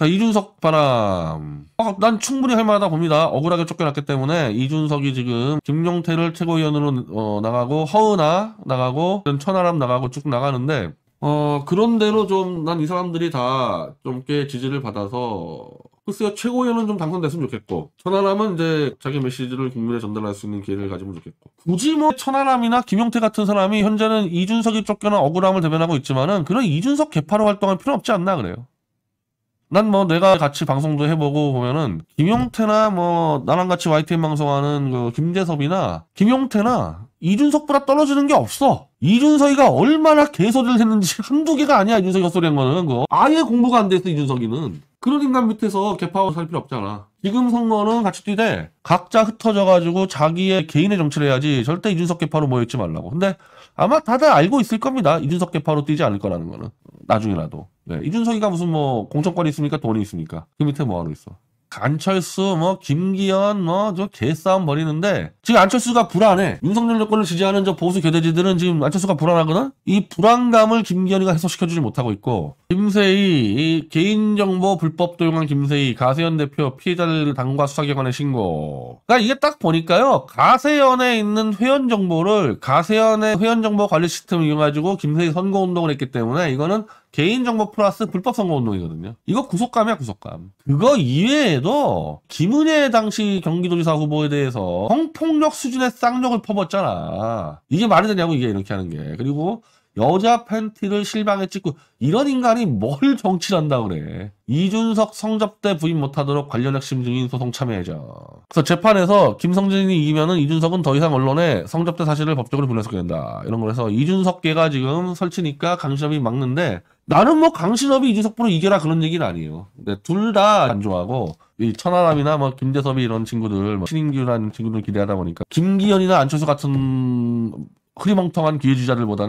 자 이준석 바람 어, 아, 난 충분히 할 만하다 봅니다 억울하게 쫓겨났기 때문에 이준석이 지금 김용태를 최고위원으로 어, 나가고 허은아 나가고 천하람 나가고 쭉 나가는데 어 그런대로 좀 난 이 사람들이 다 좀 꽤 지지를 받아서 글쎄요 최고위원은 좀 당선됐으면 좋겠고 천하람은 이제 자기 메시지를 국민에 전달할 수 있는 기회를 가지면 좋겠고 굳이 뭐 천하람이나 김용태 같은 사람이 현재는 이준석이 쫓겨난 억울함을 대변하고 있지만은 그런 이준석 개파로 활동할 필요 없지 않나 그래요 난뭐 내가 같이 방송도 해보고 보면은 김용태나 뭐 나랑 같이 YTN 방송하는 그 김재섭이나 김용태나 이준석보다 떨어지는 게 없어. 이준석이가 얼마나 개소리를 했는지 한두 개가 아니야 이준석이 헛소리 한 거는 그거. 아예 공부가 안돼 있어 이준석이는. 그런 인간 밑에서 개파하살 필요 없잖아. 지금 선거는 같이 뛰되 각자 흩어져가지고 자기의 개인의 정치를 해야지 절대 이준석 개파로 모여있지 말라고. 근데 아마 다들 알고 있을 겁니다. 이준석 개파로 뛰지 않을 거라는 거는. 나중에라도 네. 이준석이가 무슨 뭐 공천권이 있습니까 돈이 있습니까그 밑에 뭐하러 있어. 안철수, 뭐, 김기현, 뭐, 저 개싸움 벌이는데, 지금 안철수가 불안해. 윤석열 정권을 지지하는 저 보수 개돼지들은 지금 안철수가 불안하거든? 이 불안감을 김기현이가 해소시켜주지 못하고 있고, 김세희 개인정보 불법 도용한 김세희 가세현 대표 피해자를 당과 수사기관에 신고 그러니까 이게 딱 보니까요 가세현에 있는 회원 정보를 가세현의 회원 정보 관리 시스템을 이용해가지고 김세희 선거운동을 했기 때문에 이거는 개인정보 플러스 불법 선거운동이거든요. 이거 구속감이야 구속감. 그거 이외에도 김은혜 당시 경기도지사 후보에 대해서 성폭력 수준의 쌍욕을 퍼붓잖아. 이게 말이 되냐고 이게 이렇게 하는 게. 그리고 여자 팬티를 실방에 찍고 이런 인간이 뭘 정치를 한다 그래. 이준석 성접대 부인 못하도록 관련 핵심 중인 소송 참여해자. 그래서 재판에서 김성진이 이기면은 이준석은 더 이상 언론에 성접대 사실을 법적으로 분해서게 된다. 이런 거라서 이준석계가 지금 설치니까 강신업이 막는데 나는 뭐 강신업이 이준석보로 이겨라 그런 얘기는 아니에요. 근데 둘다 안 좋아하고 이 천하람이나 뭐김재섭이 이런 친구들, 뭐 신인규라는 친구들 기대하다 보니까 김기현이나 안철수 같은 흐리멍텅한 기회주자들보다는